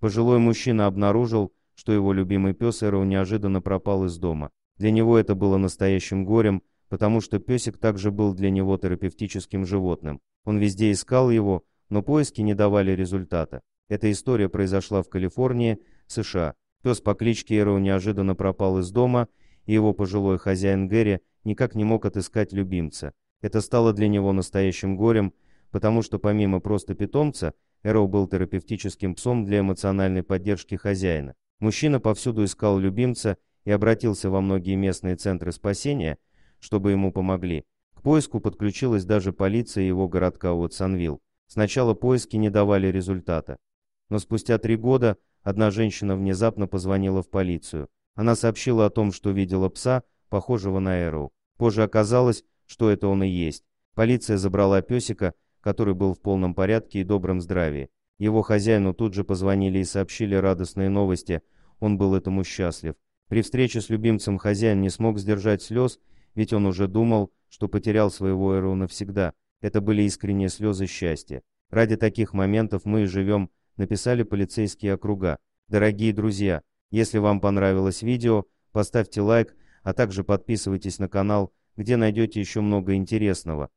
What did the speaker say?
Пожилой мужчина обнаружил, что его любимый пес Эрроу неожиданно пропал из дома. Для него это было настоящим горем, потому что песик также был для него терапевтическим животным. Он везде искал его, но поиски не давали результата. Эта история произошла в Калифорнии, США. Пес по кличке Эрроу неожиданно пропал из дома, и его пожилой хозяин Гэри никак не мог отыскать любимца. Это стало для него настоящим горем, потому что помимо просто питомца, Эроу был терапевтическим псом для эмоциональной поддержки хозяина. Мужчина повсюду искал любимца и обратился во многие местные центры спасения, чтобы ему помогли. К поиску подключилась даже полиция его городка Уотсонвилл. Сначала поиски не давали результата. Но спустя три года одна женщина внезапно позвонила в полицию. Она сообщила о том, что видела пса, похожего на Эроу. Позже оказалось, что это он и есть. Полиция забрала песика который был в полном порядке и добром здравии. Его хозяину тут же позвонили и сообщили радостные новости, он был этому счастлив. При встрече с любимцем хозяин не смог сдержать слез, ведь он уже думал, что потерял своего Эру навсегда. Это были искренние слезы счастья. Ради таких моментов мы и живем, написали полицейские округа. Дорогие друзья, если вам понравилось видео, поставьте лайк, а также подписывайтесь на канал, где найдете еще много интересного.